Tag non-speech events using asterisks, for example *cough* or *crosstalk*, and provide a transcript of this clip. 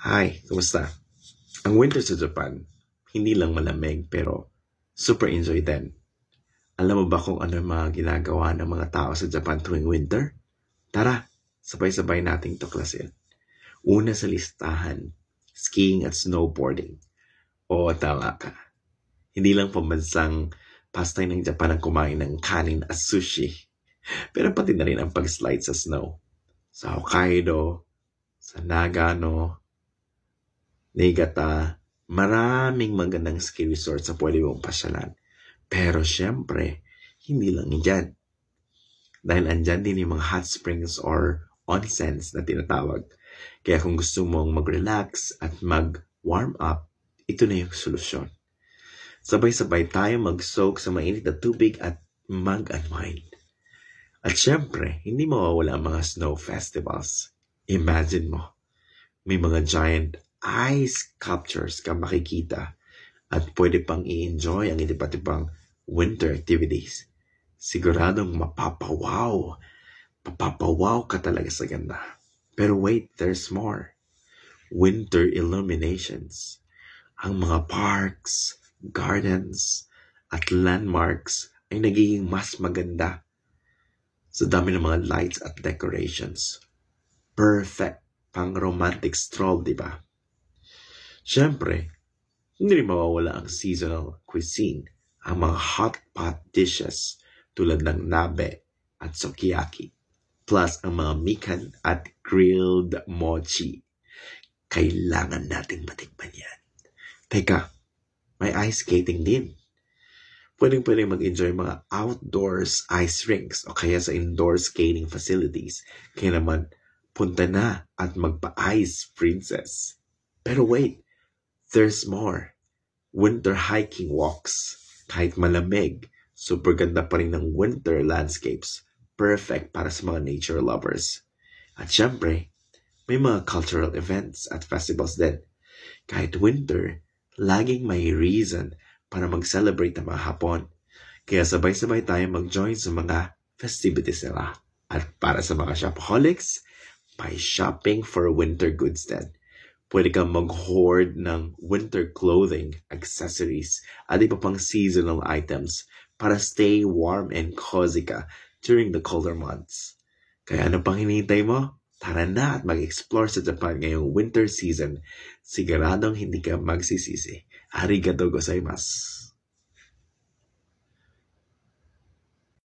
Hi, kumusta? Ang winter sa Japan, hindi lang malamig pero super enjoy din. Alam mo ba kung ano yung mga ginagawa ng mga tao sa Japan tuwing winter? Tara, sabay-sabay nating tuklasin. Una sa listahan, skiing at snowboarding. O tama ka. Hindi lang pambansang pastime ng Japan ang kumain ng kanin at sushi. *laughs* Pero pati na rin ang pag-slide sa snow. Sa Hokkaido, sa Nagano, Niigata, maraming magandang ski resort sa pwede mong pasyalan. Pero syempre, hindi lang yan. Dahil andyan din yung mga hot springs or onsens na tinatawag. Kaya kung gusto mong mag-relax at mag-warm up, ito na yung solusyon. Sabay-sabay tayo mag-soak sa mainit na tubig at mag-unwind. At syempre, hindi mawawala ang mga snow festivals. Imagine mo, may mga giant eye sculptures ka makikita at pwede pang i-enjoy ang iba't ibang winter activities. Siguradong mapapawaw. Mapapawaw ka talaga sa ganda. Pero wait, there's more. Winter illuminations. Ang mga parks, gardens, at landmarks ay nagiging mas maganda sa dami ng mga lights at decorations. Perfect pang romantic stroll, di ba? Siyempre, hindi rin mawawala ang seasonal cuisine, ang mga hot pot dishes tulad ng nabe at sukiyaki, plus ang mga mikan at grilled mochi. Kailangan nating matikman yan. Teka, may ice skating din. Pwedeng pwede mag-enjoy mga outdoors ice rinks o kaya sa indoor skating facilities. Kaya naman, punta na at magpa-ice princess. Pero wait, There's more. Winter hiking walks. Kahit malamig, super ganda pa rin ng winter landscapes. Perfect para sa mga nature lovers. At syempre, may mga cultural events at festivals din. Kahit winter, laging may reason para mag-celebrate ang mga Hapon. Kaya sabay-sabay tayong mag-join sa mga festivities nila. At para sa mga shopaholics, buy shopping for winter goods din. Pwede kang mag-hoard ng winter clothing, accessories, at iba pang seasonal items para stay warm and cozy ka during the colder months. Kaya ano pang hinihintay mo? Tara na at mag-explore sa Japan ngayong winter season. Siguradong hindi ka magsisisi. Arigato gozaimasu!